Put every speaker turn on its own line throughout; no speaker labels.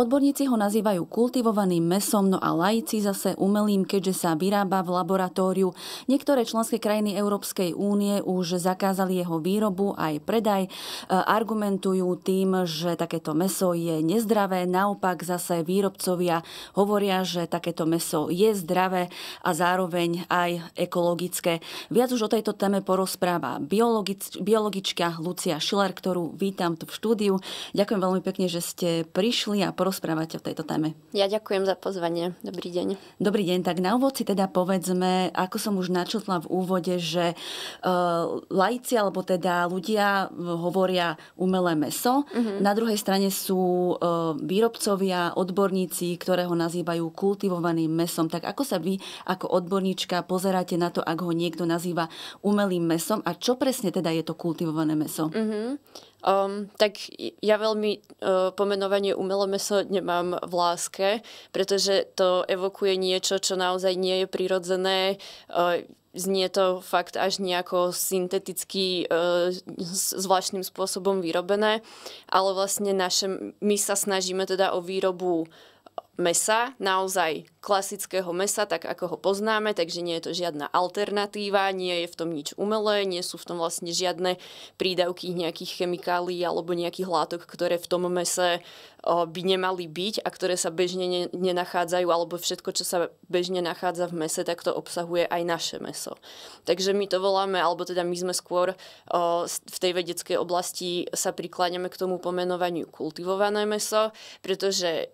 Odborníci ho nazývajú kultivovaným mesom, no a lajci zase umelým, keďže sa vyrába v laboratóriu. Niektoré členské krajiny Európskej únie už zakázali jeho výrobu aj predaj. E, argumentujú tým, že takéto meso je nezdravé, naopak zase výrobcovia hovoria, že takéto meso je zdravé a zároveň aj ekologické. Viac už o tejto téme porozpráva biologič, biologička Lucia Schiller, ktorú vítam tu v štúdiu. Ďakujem veľmi pekne, že ste prišli a porozprávali porozprávať o tejto téme.
Ja ďakujem za pozvanie.
Dobrý deň. Dobrý deň. Tak na úvod si teda povedzme, ako som už načutla v úvode, že e, lajci alebo teda ľudia hovoria umelé meso. Uh-huh. Na druhej strane sú e, výrobcovia, odborníci, ktorého nazývajú kultivovaným mesom. Tak ako sa vy ako odborníčka pozeráte na to, ak ho niekto nazýva umelým mesom a čo presne teda je to kultivované meso?
Uh-huh. Um, tak ja veľmi uh, pomenovanie umelé meso nemám v láske, pretože to evokuje niečo, čo naozaj nie je prirodzené. Uh, znie to fakt až nejako synteticky uh, zvláštnym spôsobom vyrobené, ale vlastne naše, my sa snažíme teda o výrobu mesa, naozaj klasického mesa, tak ako ho poznáme, takže nie je to žiadna alternatíva, nie je v tom nič umelé, nie sú v tom vlastne žiadne prídavky nejakých chemikálií alebo nejakých látok, ktoré v tom mese by nemali byť a ktoré sa bežne nenachádzajú, alebo všetko, čo sa bežne nachádza v mese, tak to obsahuje aj naše meso. Takže my to voláme, alebo teda my sme skôr v tej vedeckej oblasti sa prikláňame k tomu pomenovaniu kultivované meso, pretože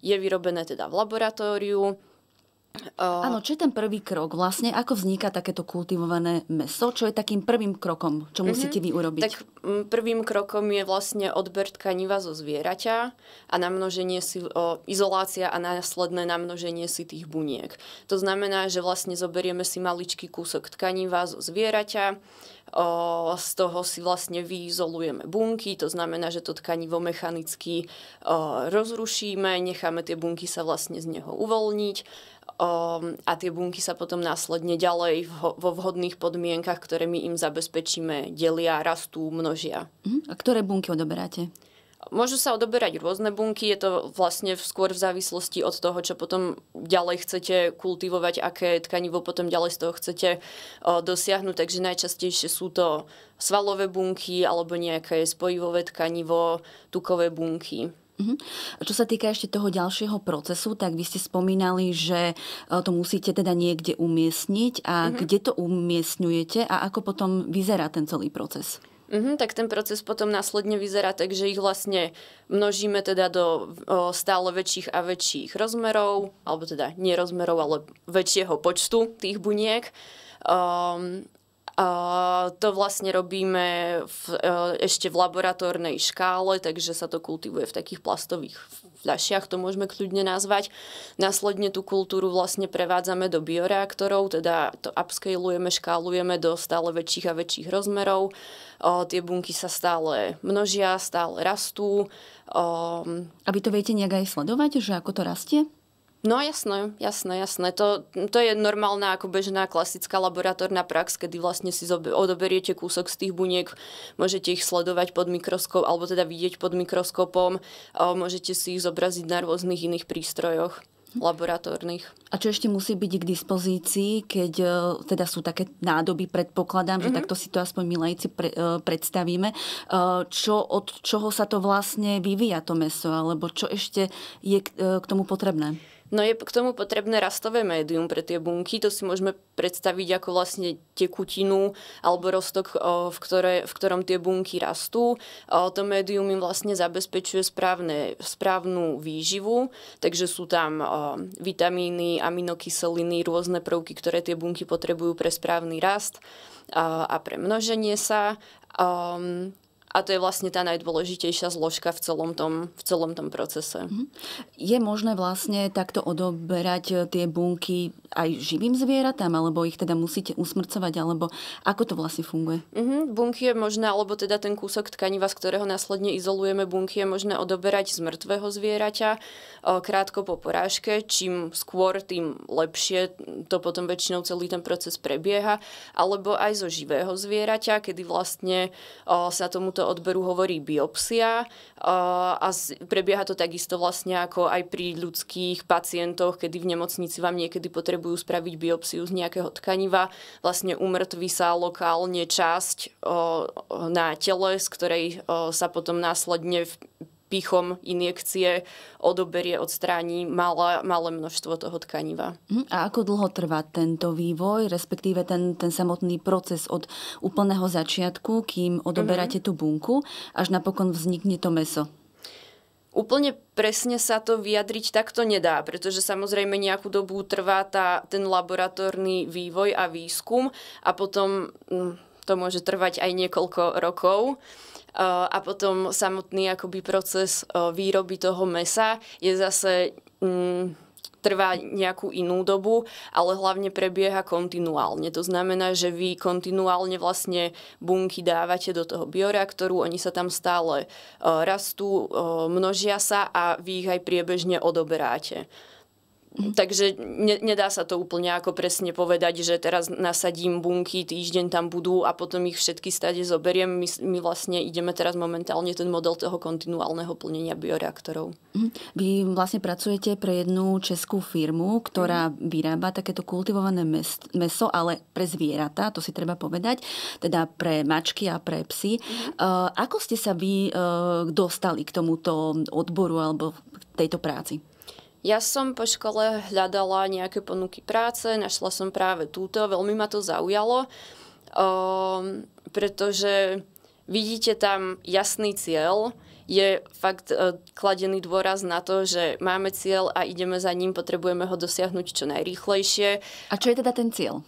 je výrobené vyrobené teda v laboratóriu.
Áno, čo je ten prvý krok vlastne? Ako vzniká takéto kultivované meso? Čo je takým prvým krokom, čo mm-hmm. musíte vy urobiť? Tak
mm, prvým krokom je vlastne odber tkaniva zo zvieraťa a namnoženie si, o, izolácia a následné namnoženie si tých buniek. To znamená, že vlastne zoberieme si maličký kúsok tkaniva zo zvieraťa, z toho si vlastne vyizolujeme bunky, to znamená, že to tkanivo mechanicky rozrušíme, necháme tie bunky sa vlastne z neho uvoľniť a tie bunky sa potom následne ďalej vo vhodných podmienkach, ktoré my im zabezpečíme, delia, rastú, množia.
Mhm. A ktoré bunky odoberáte?
Môžu sa odoberať rôzne bunky, je to vlastne skôr v závislosti od toho, čo potom ďalej chcete kultivovať, aké tkanivo potom ďalej z toho chcete dosiahnuť. Takže najčastejšie sú to svalové bunky alebo nejaké spojivové tkanivo, tukové bunky.
Mm-hmm. Čo sa týka ešte toho ďalšieho procesu, tak vy ste spomínali, že to musíte teda niekde umiestniť a mm-hmm. kde to umiestňujete a ako potom vyzerá ten celý proces?
Uh-huh, tak ten proces potom následne vyzerá tak, že ich vlastne množíme teda do o, stále väčších a väčších rozmerov, alebo teda nie rozmerov, ale väčšieho počtu tých buniek. Um, a to vlastne robíme v, e, ešte v laboratórnej škále, takže sa to kultivuje v takých plastových fľašiach, to môžeme kľudne nazvať. Následne tú kultúru vlastne prevádzame do bioreaktorov, teda to upscalujeme, škálujeme do stále väčších a väčších rozmerov. O, tie bunky sa stále množia, stále
rastú. O, a vy to viete nejak aj sledovať, že ako to rastie?
No jasné, jasné, jasné. To, to je normálna ako bežná klasická laboratórna prax, kedy vlastne si odoberiete kúsok z tých buniek, môžete ich sledovať pod mikroskop, alebo teda vidieť pod mikroskopom, môžete si ich zobraziť na rôznych iných prístrojoch laboratórnych.
A čo ešte musí byť k dispozícii, keď e, teda sú také nádoby, predpokladám, mm-hmm. že mhm. takto si to aspoň my lajci pre, e, predstavíme. E, čo, od čoho sa to vlastne vyvíja to meso, alebo čo ešte je k, k tomu potrebné? No
je k tomu potrebné rastové médium pre tie bunky, to si môžeme predstaviť ako vlastne tekutinu alebo rostok, v, ktoré, v ktorom tie bunky rastú. To médium im vlastne zabezpečuje správne, správnu výživu, takže sú tam vitamíny, aminokyseliny, rôzne prvky, ktoré tie bunky potrebujú pre správny rast a pre množenie sa a to je vlastne tá najdôležitejšia zložka v celom tom, v celom tom procese. Mhm.
Je možné vlastne takto odoberať eh, tie bunky aj živým zvieratám, alebo ich teda musíte usmrcovať, alebo ako to vlastne funguje?
Mm-hmm. Bunky je možné, alebo teda ten kúsok tkaniva, z ktorého následne izolujeme bunky, je možné odoberať z mŕtvého zvieraťa eh, krátko po porážke. Čím skôr, tým lepšie. To potom väčšinou celý ten proces prebieha. Alebo aj zo živého zvieraťa, kedy vlastne eh, sa tomuto odberu hovorí biopsia a prebieha to takisto vlastne ako aj pri ľudských pacientoch, kedy v nemocnici vám niekedy potrebujú spraviť biopsiu z nejakého tkaniva. Vlastne umrtví sa lokálne časť na tele, z ktorej sa potom následne pichom injekcie odoberie, odstráni malé, malé množstvo toho tkaniva.
Mhm. A ako dlho trvá tento vývoj, respektíve ten, ten samotný proces od úplného začiatku, kým odoberáte mm-hmm. tú bunku, až napokon vznikne to meso?
Úplne presne sa to vyjadriť takto nedá, pretože samozrejme nejakú dobu trvá tá, ten laboratórny vývoj a výskum a potom mm, to môže trvať aj niekoľko rokov. Eh, a potom samotný akoby proces eh, výroby toho mesa je zase mm, trvá nejakú inú dobu, ale hlavne prebieha kontinuálne. To znamená, že vy kontinuálne vlastne bunky dávate do toho bioreaktoru, oni sa tam stále eh, rastú, množia sa a vy ich aj priebežne odoberáte. Takže ne, nedá sa to úplne ako presne povedať, že teraz nasadím bunky, týždeň tam budú a potom ich všetky stade zoberiem. My, my vlastne ideme teraz momentálne ten model toho kontinuálneho plnenia bioreaktorov.
Mhm. Vy vlastne pracujete pre jednu českú firmu, ktorá mhm. vyrába takéto kultivované mes, meso, ale pre zvieratá, to si treba povedať, teda pre mačky a pre psy. Mm. Ako ste sa vy e, dostali k tomuto odboru alebo k tejto práci?
Ja som po škole hľadala nejaké ponuky práce, našla som práve túto, veľmi ma to zaujalo, um, pretože vidíte tam jasný cieľ, je fakt uh, kladený dôraz na to, že máme cieľ a ideme za ním, potrebujeme ho dosiahnuť čo najrýchlejšie.
A čo je teda ten cieľ?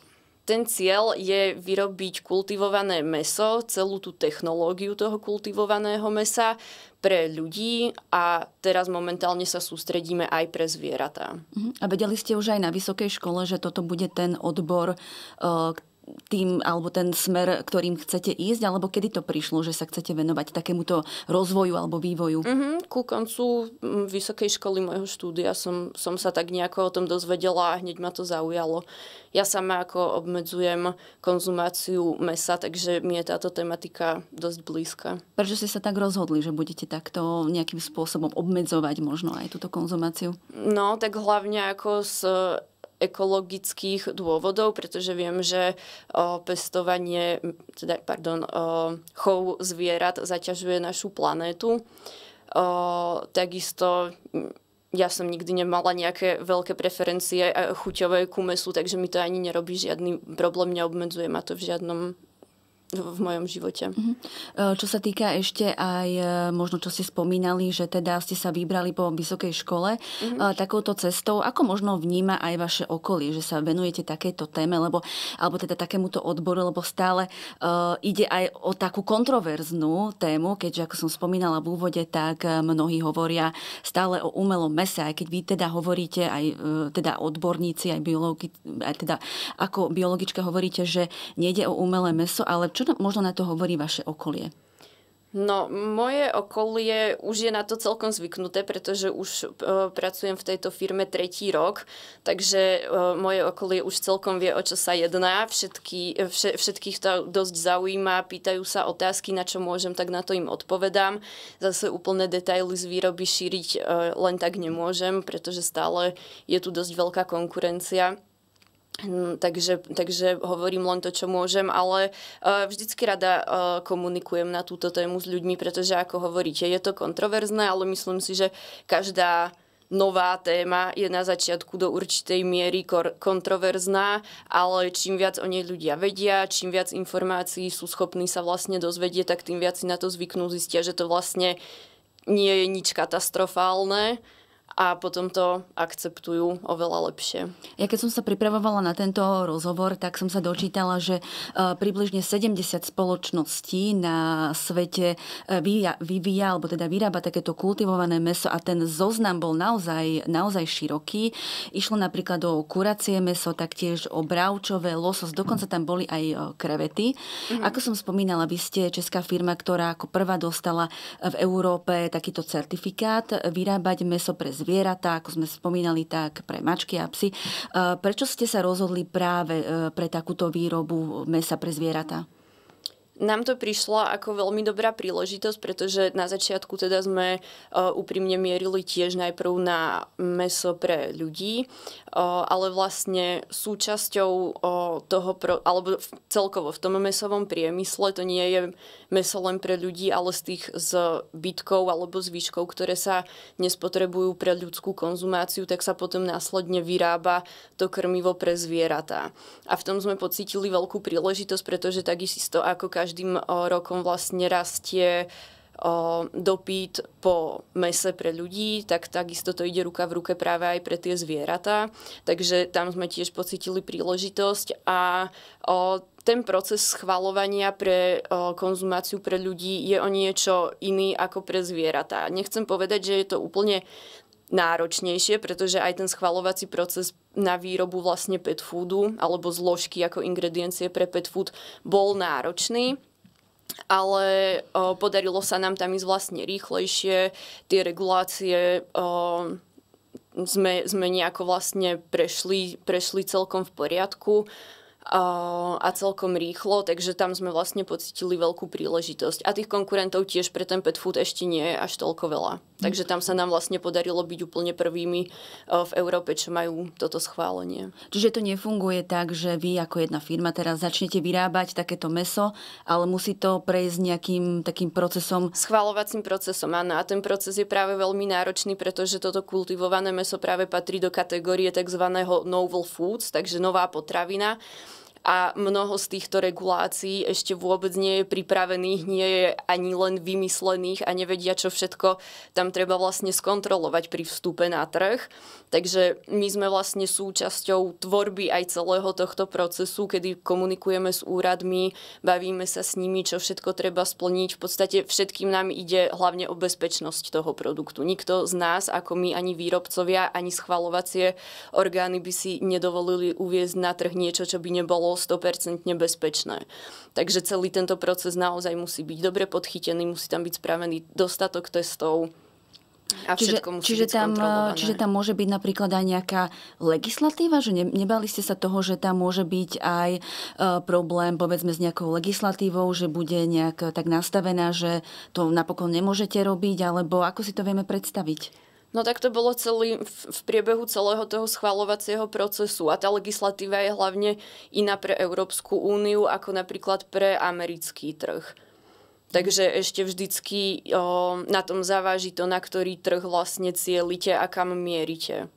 ten cieľ je vyrobiť kultivované meso, celú tú technológiu toho kultivovaného mesa pre ľudí a teraz momentálne sa sústredíme aj pre zvieratá.
Mhm. A vedeli ste už aj na vysokej škole, že toto bude ten odbor, eh, tým alebo ten smer, ktorým chcete ísť, alebo kedy to prišlo, že sa chcete venovať takémuto rozvoju alebo vývoju?
Mm-hmm. Ku koncu vysokej školy môjho štúdia som, som sa tak nejako o tom dozvedela a hneď ma to zaujalo. Ja sama ako obmedzujem konzumáciu mesa, takže mi je táto tematika dosť blízka.
Prečo ste sa tak rozhodli, že budete takto nejakým spôsobom obmedzovať možno aj túto konzumáciu? No,
tak hlavne ako s ekologických dôvodov, pretože viem, že pestovanie, teda, pardon, chov zvierat zaťažuje našu planétu. takisto ja som nikdy nemala nejaké veľké preferencie e, chuťové ku mesu, takže mi to ani nerobí žiadny problém, neobmedzuje ma to v žiadnom v mojom
živote. Mhm. E, čo sa týka ešte aj e, možno, čo ste spomínali, že teda ste sa vybrali po vysokej škole mm-hmm. takouto cestou, ako možno vníma aj vaše okolie, že sa venujete takéto téme, lebo, alebo teda takémuto odboru, lebo stále uh, ide aj o takú kontroverznú tému, keďže ako som spomínala v úvode, tak mnohí hovoria stále o umelom mese, aj keď vy teda hovoríte aj teda odborníci, aj, biologi, aj teda ako biologička hovoríte, že nejde o umelé meso, ale čo možno na to hovorí vaše okolie?
No, moje okolie už je na to celkom zvyknuté, pretože už uh, pracujem v tejto firme tretí rok, takže uh, moje okolie už celkom vie, o čo sa jedná. Všetky, e, vše, všetkých to dosť zaujíma, pýtajú sa otázky, na čo môžem, tak na to im odpovedám. Zase úplné detaily z výroby šíriť uh, len tak nemôžem, pretože stále je tu dosť veľká konkurencia. Hm, takže, takže hovorím len to, čo môžem, ale e, vždycky rada e, komunikujem na túto tému s ľuďmi, pretože ako hovoríte, je to kontroverzné, ale myslím si, že každá nová téma je na začiatku do určitej miery kontroverzná, ale čím viac o nej ľudia vedia, čím viac informácií sú schopní sa vlastne dozvedieť, tak tým viac si na to zvyknú, zistia, že to vlastne nie je nič katastrofálne a potom to akceptujú oveľa lepšie.
Ja keď som sa pripravovala na tento rozhovor, tak som sa dočítala, že e, približne 70 spoločností na svete e, vyvíja, vyvíja alebo teda vyrába takéto kultivované meso a ten zoznam bol naozaj, naozaj široký. Išlo napríklad o kuracie meso, taktiež o bravčové, losos, dokonca tam boli aj e, krevety. Mm-hmm. Ako som spomínala, vy ste česká firma, ktorá ako prvá dostala v Európe takýto certifikát vyrábať meso pre zvieratá, ako sme spomínali, tak pre mačky a psy. E, prečo ste sa rozhodli práve e, pre takúto výrobu mesa pre zvieratá?
nám to prišla ako veľmi dobrá príležitosť, pretože na začiatku teda sme e, úprimne mierili tiež najprv na meso pre ľudí, e, ale vlastne súčasťou e, toho, alebo celkovo v tom mesovom priemysle, to nie je meso len pre ľudí, ale z tých z bytkov alebo z výškov, ktoré sa nespotrebujú pre ľudskú konzumáciu, tak sa potom následne vyrába to krmivo pre zvieratá. A v tom sme pocítili veľkú príležitosť, pretože takisto ako každý každým eh, rokom vlastne rastie eh, dopyt po mese pre ľudí, tak takisto to ide ruka v ruke práve aj pre tie zvieratá. Takže tam sme tiež pocitili príležitosť a o, eh, ten proces schvalovania pre o, konzumáciu pre ľudí je o niečo iný ako pre zvieratá. Nechcem povedať, že je to úplne náročnejšie, pretože aj ten schvalovací proces na výrobu vlastne pet foodu alebo zložky ako ingrediencie pre pet food bol náročný ale o, podarilo sa nám tam ísť vlastne rýchlejšie. Tie regulácie o, sme, sme nejako vlastne prešli, prešli celkom v poriadku a celkom rýchlo, takže tam sme vlastne pocitili veľkú príležitosť. A tých konkurentov tiež pre ten pet food ešte nie je až toľko veľa. Takže tam sa nám vlastne podarilo byť úplne prvými e, v Európe, čo majú toto schválenie.
Čiže to nefunguje tak, že vy ako jedna firma teraz začnete vyrábať takéto meso, ale musí to prejsť nejakým takým procesom?
Schválovacím procesom, áno. A ten proces je práve veľmi náročný, pretože toto kultivované meso práve patrí do kategórie tzv. novel foods, takže nová potravina a mnoho z týchto regulácií ešte vôbec nie je pripravených, nie je ani len vymyslených a nevedia, čo všetko tam treba vlastne skontrolovať pri vstupe na trh. Takže my sme vlastne súčasťou tvorby aj celého tohto procesu, kedy komunikujeme s úradmi, bavíme sa s nimi, čo všetko treba splniť. V podstate všetkým nám ide hlavne o bezpečnosť toho produktu. Nikto z nás, ako my, ani výrobcovia, ani schvalovacie orgány by si nedovolili uviezť na trh niečo, čo by nebolo bolo 100% bezpečné. Takže celý tento proces naozaj musí byť dobre podchytený, musí tam byť spravený dostatok testov, a čiže, musí čiže,
tam, eh, čiže tam môže byť napríklad aj nejaká legislatíva, že ne, nebali ste sa toho, že tam môže byť aj e, problém, povedzme, s nejakou legislatívou, že bude nejak eh, tak nastavená, že to napokon nemôžete robiť, alebo ako si to vieme predstaviť?
No tak to bolo celý, v priebehu celého toho schvalovacieho procesu a tá legislatíva je hlavne iná pre Európsku úniu ako napríklad pre americký trh. Takže ešte vždycky o, na tom závaží to, na ktorý trh vlastne cielite a kam mierite.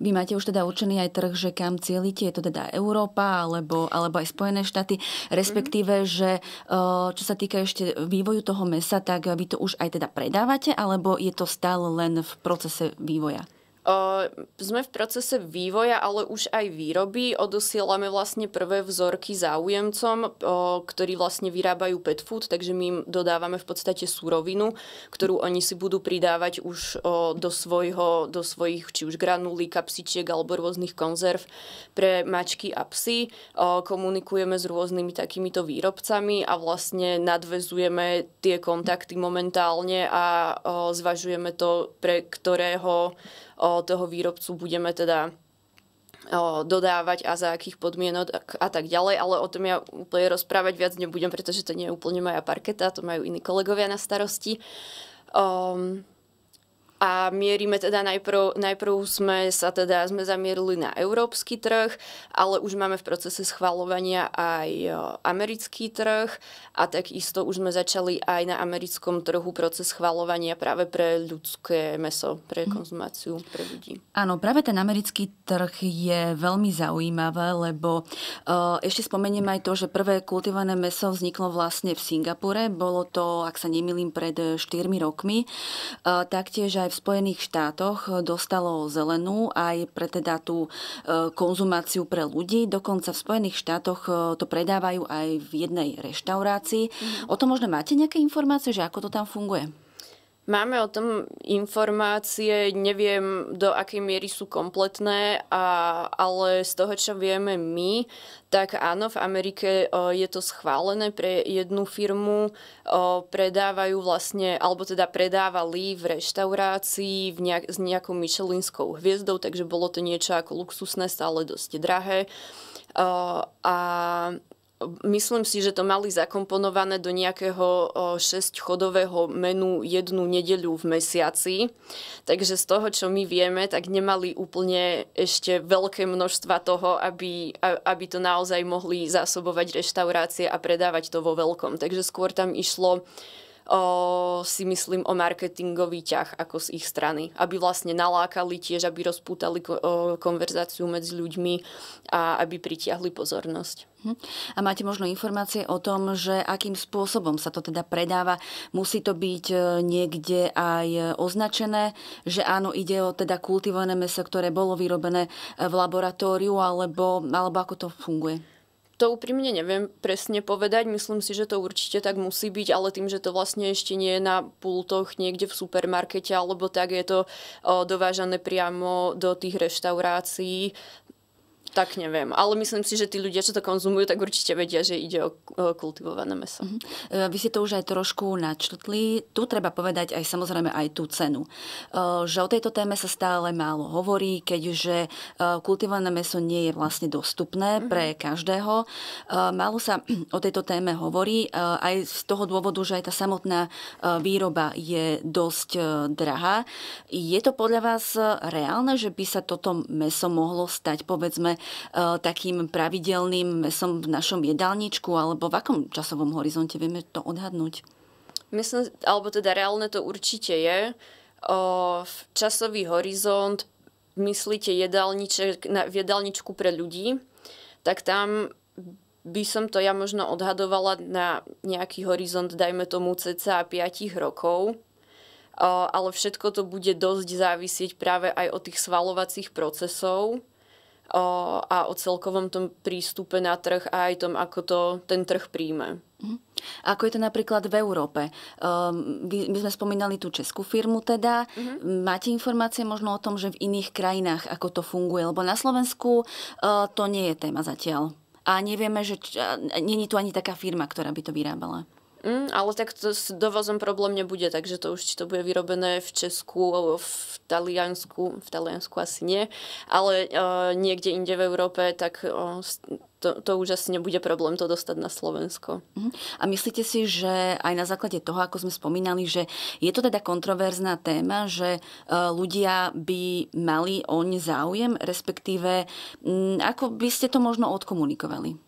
Vy máte už teda určený aj trh, že kam cieľite, je to teda Európa alebo, alebo aj Spojené štáty, respektíve, mm-hmm. že e, čo sa týka ešte vývoju toho mesa, tak vy to už aj teda predávate, alebo je to stále len v procese vývoja?
Sme v procese vývoja, ale už aj výroby. Odosielame vlastne prvé vzorky záujemcom, ktorí vlastne vyrábajú pet food, takže my im dodávame v podstate súrovinu, ktorú oni si budú pridávať už do, svojho, do svojich či už granulí, kapsičiek alebo rôznych konzerv pre mačky a psy. Komunikujeme s rôznymi takýmito výrobcami a vlastne nadvezujeme tie kontakty momentálne a zvažujeme to, pre ktorého toho výrobcu budeme teda dodávať a za akých podmienok a tak ďalej, ale o tom ja úplne rozprávať viac nebudem, pretože to nie je úplne moja parketa, to majú iní kolegovia na starosti. Um, a mierime teda najprv, najprv sme sa teda sme zamierili na európsky trh, ale už máme v procese schvalovania aj e, americký trh a takisto už sme začali aj na americkom trhu proces schvalovania práve pre ľudské meso, pre mhm. konzumáciu pre ľudí.
Áno, práve ten americký trh je veľmi zaujímavé, lebo e, ešte spomeniem aj to, že prvé kultivované meso vzniklo vlastne v Singapure, bolo to, ak sa nemýlim, pred 4 e, rokmi. Taktiež aj aj v Spojených štátoch dostalo zelenú aj pre teda tú e, konzumáciu pre ľudí. Dokonca v Spojených štátoch e, to predávajú aj v jednej reštaurácii. Mm. O tom možno máte nejaké informácie, že ako to tam funguje? Máme
o tom informácie, neviem do akej miery sú kompletné, a, ale z toho, čo vieme my, tak áno, v Amerike o, je to schválené pre jednu firmu. O, predávajú vlastne, alebo teda predávali v reštaurácii v nejak, s nejakou Michelinskou hviezdou, takže bolo to niečo ako luxusné, stále dosť drahé. O, a Myslím si, že to mali zakomponované do nejakého šesťchodového menu jednu nedeľu v mesiaci. Takže z toho, čo my vieme, tak nemali úplne ešte veľké množstva toho, aby, aby to naozaj mohli zásobovať reštaurácie a predávať to vo veľkom. Takže skôr tam išlo o, si myslím o marketingový ťah ako z ich strany. Aby vlastne nalákali tiež, aby rozpútali o, konverzáciu medzi ľuďmi a aby pritiahli pozornosť.
Mhm. A máte možno informácie o tom, že akým spôsobom sa to teda predáva. Musí to byť e, niekde aj označené, že áno, ide o teda kultivované meso, ktoré bolo vyrobené e, v laboratóriu, alebo, alebo ako to funguje?
To úprimne neviem presne povedať, myslím si, že to určite tak musí byť, ale tým, že to vlastne ešte nie je na pultoch niekde v supermarkete alebo tak, je to dovážané priamo do tých reštaurácií, tak neviem, ale myslím si, že tí ľudia, čo to konzumujú, tak určite vedia, že ide o
kultivované meso. Uh-huh. Vy si to už aj trošku načrtli. Tu treba povedať aj samozrejme aj tú cenu. E, že o tejto téme sa stále málo hovorí, keďže e, kultivované meso nie je vlastne dostupné uh-huh. pre každého. Málo sa o tejto téme hovorí aj z toho dôvodu, že aj tá samotná výroba je dosť drahá. Je to podľa vás reálne, že by sa toto meso mohlo stať povedzme Eh, takým pravidelným mesom v našom jedálničku, alebo v akom časovom horizonte vieme to odhadnúť?
Myslím, alebo teda reálne to určite je. O, časový horizont myslíte jedálniček, na, v jedálničku pre ľudí, tak tam by som to ja možno odhadovala na nejaký horizont, dajme tomu cca 5 rokov, ale všetko to bude dosť závisieť práve aj od tých svalovacích procesov, a o celkovom tom prístupe na trh a aj tom, ako to ten trh príjme. Mhm.
Ako je to napríklad v Európe? Ehm, my sme spomínali tú českú firmu teda. Uh-huh. Máte informácie možno o tom, že v iných krajinách ako to funguje? Lebo na Slovensku e, to nie je téma zatiaľ. A nevieme, že není tu ani taká firma, ktorá by to vyrábala.
Mm, ale tak to s dovozom problém nebude, takže to už či to bude vyrobené v Česku, v Taliansku, v Taliansku asi nie, ale uh, niekde inde v Európe, tak uh, to, to už asi nebude problém to dostať na Slovensko.
Mhm. A myslíte si, že aj na základe toho, ako sme spomínali, že je to teda kontroverzná téma, že e, ľudia by mali oň záujem, respektíve mm, ako by ste to možno odkomunikovali?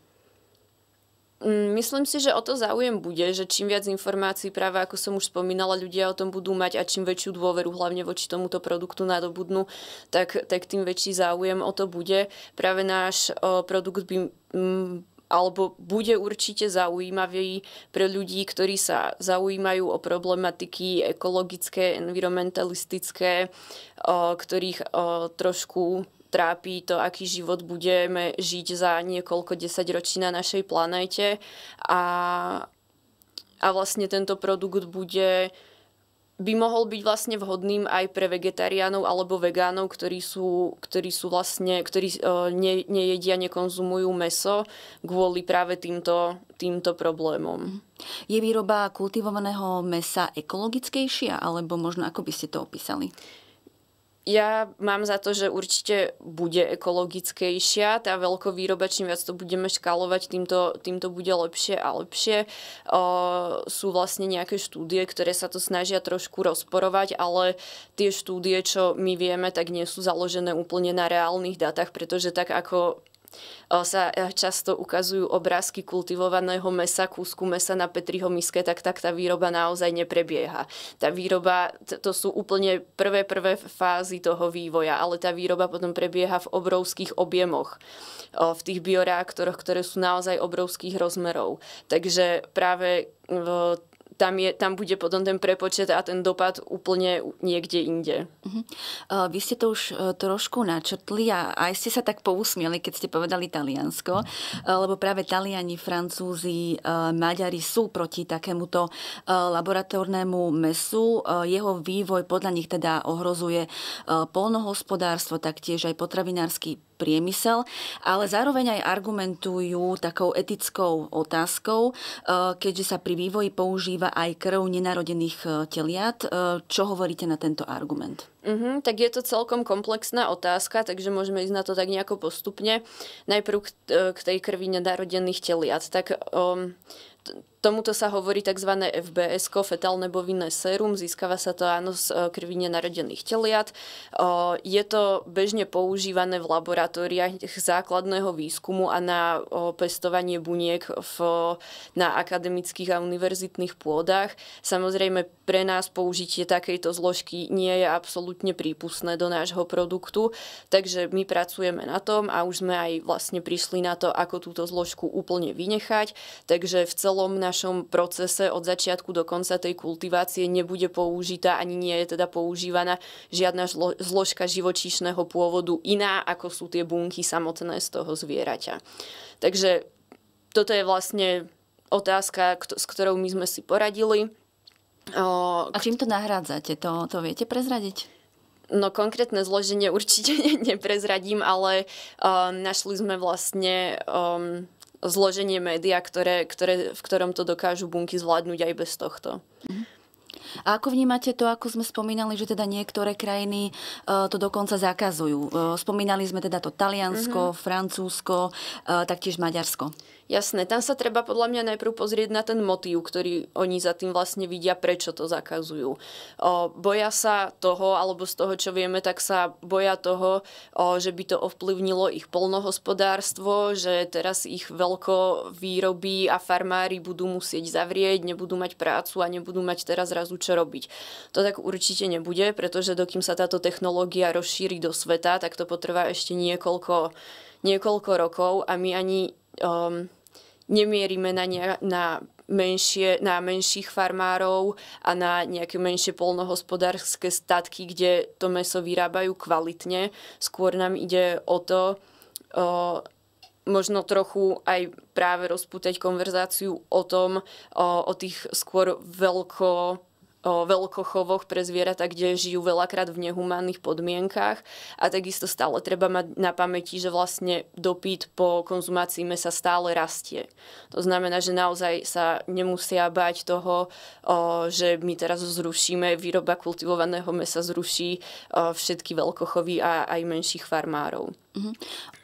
Mm, myslím
si, že o to záujem bude, že čím viac informácií práve, ako som už spomínala, ľudia o tom budú mať a čím väčšiu dôveru hlavne voči tomuto produktu nadobudnú, tak, tak tým väčší záujem o to bude. Práve náš o, produkt by... M, mm, alebo bude určite zaujímavý pre ľudí, ktorí sa zaujímajú o problematiky ekologické, environmentalistické, o, ktorých o, trošku trápi to, aký život budeme žiť za niekoľko desaťročí na našej planéte a, a vlastne tento produkt bude by mohol byť vlastne vhodným aj pre vegetariánov alebo vegánov, ktorí sú, ktorí sú vlastne, ktorí e, ne, nejedia, nekonzumujú meso kvôli práve týmto, týmto
problémom. Je výroba kultivovaného mesa ekologickejšia, alebo možno ako by ste to opísali?
ja mám za to, že určite bude ekologickejšia tá veľkovýroba, čím viac to budeme škálovať, týmto tým bude lepšie a lepšie. O, sú vlastne nejaké štúdie, ktoré sa to snažia trošku rozporovať, ale tie štúdie, čo my vieme, tak nie sú založené úplne na reálnych dátach, pretože tak ako sa e, často ukazujú obrázky kultivovaného mesa, kúsku mesa na Petriho miske, tak, tak tá výroba naozaj neprebieha. Tá výroba, to sú úplne prvé, prvé fázy toho vývoja, ale tá výroba potom prebieha v obrovských objemoch, v tých bioreaktoroch, ktoré sú naozaj obrovských rozmerov. Takže práve tam, je, tam bude potom ten prepočet a ten dopad úplne
niekde inde. Uh-huh. Uh, vy ste to už uh, trošku načrtli a aj ste sa tak pousmieli, keď ste povedali Taliansko, uh, lebo práve Taliani, Francúzi, uh, Maďari sú proti takémuto uh, laboratórnemu mesu. Uh, jeho vývoj podľa nich teda ohrozuje uh, polnohospodárstvo, taktiež aj potravinársky priemysel, ale zároveň aj argumentujú takou etickou otázkou, e, keďže sa pri vývoji používa aj krv nenarodených e, teliat. E, čo hovoríte na tento argument?
mm tak je to celkom komplexná otázka, takže môžeme ísť na to tak nejako postupne. Najprv k, k tej krvi nenarodených teliat. Tak um, Tomuto sa hovorí tzv. FBS, fetálne bovinné sérum, získava sa to áno z e, krvine narodených teliat. E, je to bežne používané v laboratóriách základného výskumu a na pestovanie buniek v, na akademických a univerzitných pôdach. Samozrejme pre nás použitie takejto zložky nie je absolútne prípustné do nášho produktu, takže my pracujeme na tom a už sme aj vlastne prišli na to, ako túto zložku úplne vynechať. Takže v celom na našom procese od začiatku do konca tej kultivácie nebude použitá, ani nie je teda používaná žiadna zložka živočíšneho pôvodu iná, ako sú tie bunky samotné z toho zvieraťa. Takže toto je vlastne otázka, s ktorou my sme si poradili. a
čím to nahrádzate? To, to viete prezradiť?
No konkrétne zloženie určite neprezradím, ale um, našli sme vlastne um, zloženie média, ktoré, ktoré, v ktorom to dokážu bunky zvládnuť aj bez tohto. Mhm.
A ako vnímate to, ako sme spomínali, že teda niektoré krajiny e, to dokonca zakazujú? E, spomínali sme teda to Taliansko, mm-hmm. Francúzsko, e, taktiež Maďarsko.
Jasné, tam sa treba podľa mňa najprv pozrieť na ten motív, ktorý oni za tým vlastne vidia, prečo to zakazujú. O, boja sa toho, alebo z toho, čo vieme, tak sa boja toho, o, že by to ovplyvnilo ich polnohospodárstvo, že teraz ich veľko výroby a farmári budú musieť zavrieť, nebudú mať prácu a nebudú mať teraz zrazu čo robiť. To tak určite nebude, pretože dokým sa táto technológia rozšíri do sveta, tak to potrvá ešte niekoľko, niekoľko rokov a my ani um, nemierime na, ne, na menšie, na menších farmárov a na nejaké menšie polnohospodárske statky, kde to meso vyrábajú kvalitne. Skôr nám ide o to, o, možno trochu aj práve rozputať konverzáciu o tom, o, o tých skôr veľko veľkochovoch pre zvieratá, kde žijú veľakrát v nehumánnych podmienkach a takisto stále treba mať na pamäti, že vlastne dopyt po konzumácii mesa stále rastie. To znamená, že naozaj sa nemusia bať toho, že my teraz zrušíme, výroba kultivovaného mesa zruší všetky veľkochovy a aj menších farmárov. Mm-hmm.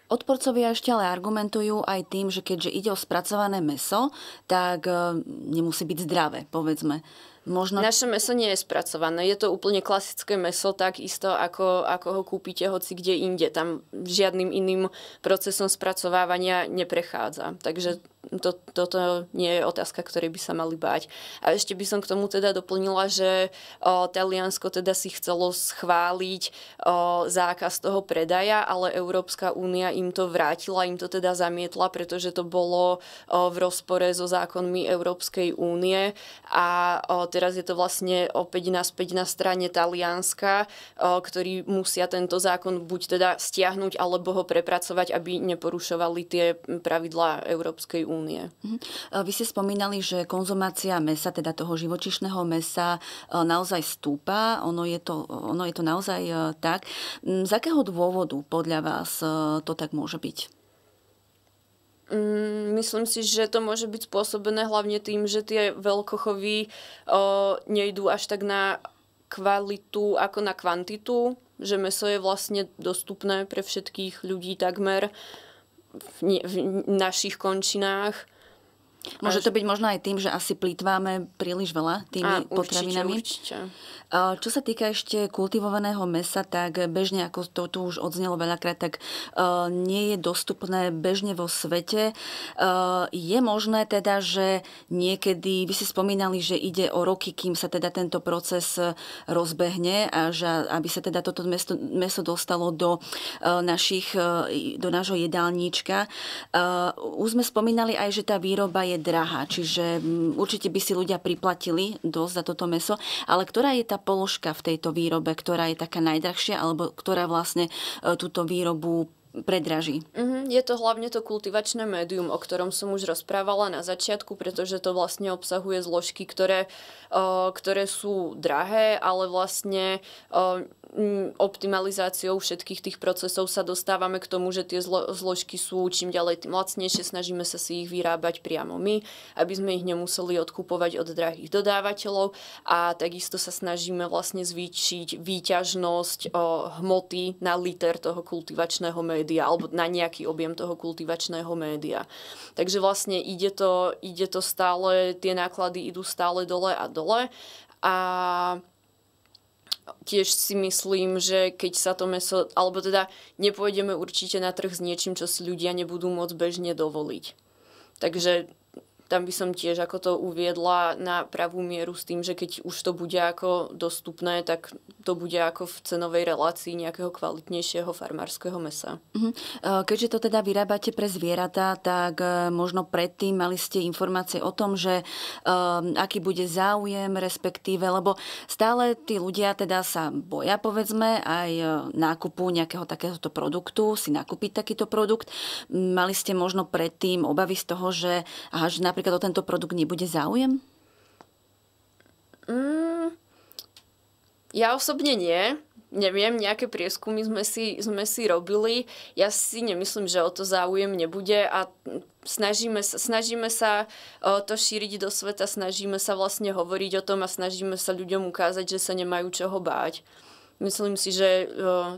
Odporcovia ešte ale argumentujú aj tým, že keďže ide o spracované meso, tak e, nemusí byť zdravé, povedzme. Možno...
Naše meso nie je spracované. Je to úplne klasické meso, tak isto ako, ako ho kúpite hoci kde inde. Tam žiadnym iným procesom spracovávania neprechádza. Takže to, toto nie je otázka, ktorej by sa mali báť. A ešte by som k tomu teda doplnila, že o, Taliansko teda si chcelo schváliť o, zákaz toho predaja, ale Európska únia im to vrátila, im to teda zamietla, pretože to bolo o, v rozpore so zákonmi Európskej únie a o, teraz je to vlastne opäť naspäť na strane Talianska, o, ktorí musia tento zákon buď teda stiahnuť alebo ho prepracovať, aby neporušovali tie pravidlá Európskej únie únie.
Mhm. Vy ste spomínali, že konzumácia mesa, teda toho živočišného mesa, e, naozaj stúpa. Ono je to, ono je to naozaj e, tak. Mm, z akého dôvodu podľa vás e, to tak môže byť?
Mm, myslím si, že to môže byť spôsobené hlavne tým, že tie veľkochovy o, nejdú až tak na kvalitu ako na kvantitu, že meso je vlastne dostupné pre všetkých ľudí takmer
v, ne, v našich končinách Môže to byť možno aj tým, že asi plýtváme príliš veľa tými a, určite, potravinami. Určite. Čo sa týka ešte kultivovaného mesa, tak bežne, ako to tu už odznelo veľakrát, tak e, nie je dostupné bežne vo svete. E, je možné teda, že niekedy, vy si spomínali, že ide o roky, kým sa teda tento proces rozbehne a že aby sa teda toto meso, meso dostalo do e, našich, do nášho jedálnička. Už sme spomínali aj, že tá výroba je je drahá, čiže mm, určite by si ľudia priplatili dosť za toto meso, ale ktorá je tá položka v tejto výrobe, ktorá je taká najdrahšia alebo ktorá vlastne e, túto výrobu predraží.
Mm-hmm. Je to hlavne to kultivačné médium, o ktorom som už rozprávala na začiatku, pretože to vlastne obsahuje zložky, ktoré, uh, ktoré sú drahé, ale vlastne uh, Mm, optimalizáciou všetkých tých procesov sa dostávame k tomu, že tie zlo- zložky sú čím ďalej tým lacnejšie, snažíme sa si ich vyrábať priamo my, aby sme ich nemuseli odkupovať od drahých dodávateľov a takisto sa snažíme vlastne zvýšiť výťažnosť o, hmoty na liter toho kultivačného média alebo na nejaký objem toho kultivačného média. Takže vlastne ide to, ide to stále, tie náklady idú stále dole a dole a tiež si myslím, že keď sa to meso, alebo teda nepôjdeme určite na trh s niečím, čo si ľudia nebudú môcť bežne dovoliť. Takže tam by som tiež ako to uviedla na pravú mieru s tým, že keď už to bude ako dostupné, tak to bude ako v cenovej relácii nejakého kvalitnejšieho farmárskeho mesa.
Mhm. E, keďže to teda vyrábate pre zvieratá, tak e, možno predtým mali ste informácie o tom, že um, aký bude záujem, respektíve, lebo stále tí ľudia teda sa boja, povedzme, aj nákupu nejakého takéhoto produktu, si nakúpiť takýto produkt. Mali ste možno predtým obavy z toho, že až na napríklad o tento produkt nebude záujem?
Mm, ja osobne nie. Neviem, nejaké prieskumy sme si, sme si robili. Ja si nemyslím, že o to záujem nebude a snažíme sa, snažíme sa to šíriť do sveta, snažíme sa vlastne hovoriť o tom a snažíme sa ľuďom ukázať, že sa nemajú čoho báť. Myslím si, že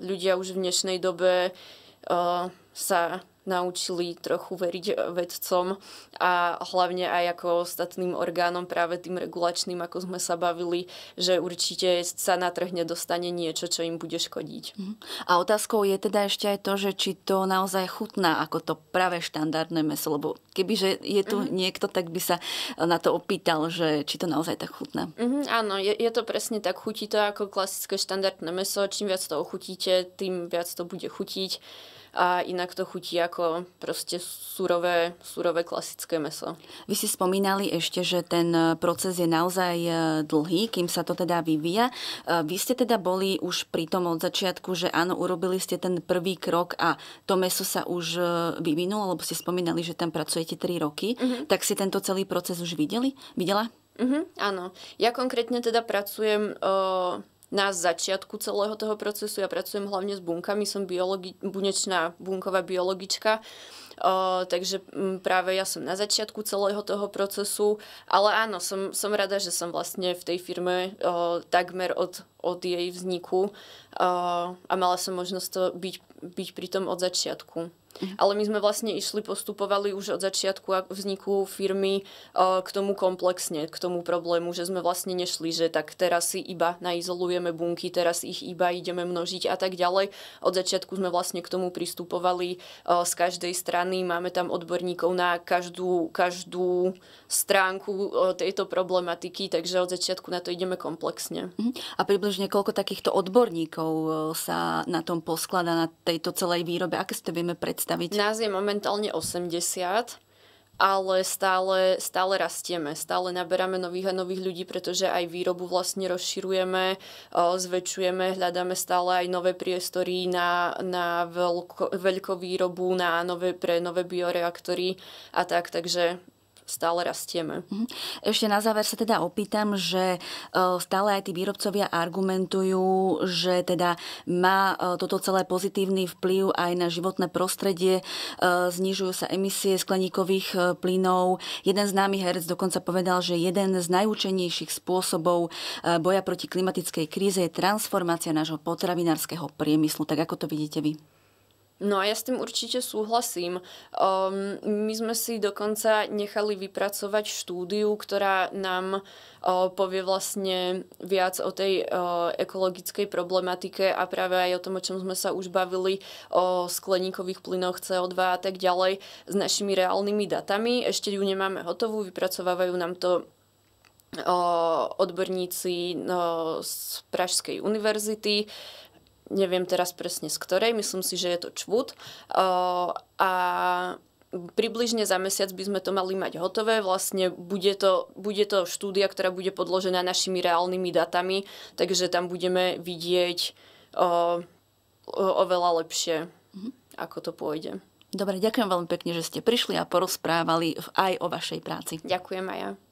ľudia už v dnešnej dobe sa naučili trochu veriť vedcom a hlavne aj ako ostatným orgánom, práve tým regulačným, ako sme sa bavili, že určite sa na trh
nedostane niečo, čo im bude škodiť. Mhm. A otázkou je teda ešte aj to, že či to naozaj chutná ako to práve štandardné meso, lebo kebyže je tu mm-hmm. niekto, tak by sa na to opýtal, že či to naozaj tak chutná.
Mm-hmm, áno, je, je to presne tak, chutí to ako klasické štandardné meso, čím viac to ochutíte, tým viac to bude chutiť a inak to chutí ako proste surové, surové klasické meso.
Vy si spomínali ešte, že ten eh, proces je naozaj eh, dlhý, kým sa to teda vyvíja. Eh, vy ste teda boli už pri tom od začiatku, že áno, urobili ste ten prvý krok a to meso sa už vyvinulo, lebo ste spomínali, že tam pracujete 3 roky. uh-huh. Tak si tento celý proces už videli? Videla? Uh-huh,
áno. Ja konkrétne teda pracujem... Uh na začiatku celého toho procesu. Ja pracujem hlavne s bunkami, som biologi- bunečná bunková biologička, o, takže m, mm, práve ja som na začiatku celého toho procesu, ale áno, som, som rada, že som vlastne v tej firme o, takmer od, od jej vzniku o, a mala som možnosť to byť, byť pri tom od začiatku. Mhm. Ale my sme vlastne išli, postupovali už od začiatku vzniku firmy eh, k tomu komplexne, k tomu problému, že sme vlastne nešli, že tak teraz si iba naizolujeme bunky, teraz ich iba ideme množiť a tak ďalej. Od začiatku sme vlastne k tomu pristupovali eh, z každej strany, máme tam odborníkov na každú, každú stránku eh, tejto problematiky, takže od začiatku na to ideme komplexne.
Mhm. A približne koľko takýchto odborníkov sa na tom posklada, na tejto celej výrobe, aké ste vieme predstaviť? predstaviť? Nás je momentálne 80
ale stále, stále rastieme, stále naberáme nových a nových ľudí, pretože aj výrobu vlastne rozširujeme, zväčšujeme, hľadáme stále aj nové priestory na, na veľko, veľkovýrobu, na nové, pre nové bioreaktory a tak, takže stále rastieme.
Mhm. Ešte na záver sa teda opýtam, že e, stále aj tí výrobcovia argumentujú, že teda má e, toto celé pozitívny vplyv aj na životné prostredie, e, znižujú sa emisie skleníkových plynov. Jeden známy herec dokonca povedal, že jeden z najúčenejších spôsobov boja proti klimatickej kríze je transformácia nášho potravinárskeho priemyslu. Tak ako to vidíte vy?
No a ja s tým určite súhlasím. Um, my sme si dokonca nechali vypracovať štúdiu, ktorá nám uh, povie vlastne viac o tej uh, ekologickej problematike a práve aj o tom, o čom sme sa už bavili, o skleníkových plynoch CO2 a tak ďalej s našimi reálnymi datami. Ešte ju nemáme hotovú, vypracovávajú nám to e, odborníci z Pražskej univerzity neviem teraz presne z ktorej, myslím si, že je to čvút. A približne za mesiac by sme to mali mať hotové. Vlastne bude to, bude to štúdia, ktorá bude podložená našimi reálnymi datami, takže tam budeme vidieť o, o, oveľa lepšie, mhm. ako to pôjde.
Dobre, ďakujem veľmi pekne, že ste prišli a porozprávali aj o vašej práci. Ďakujem aj ja.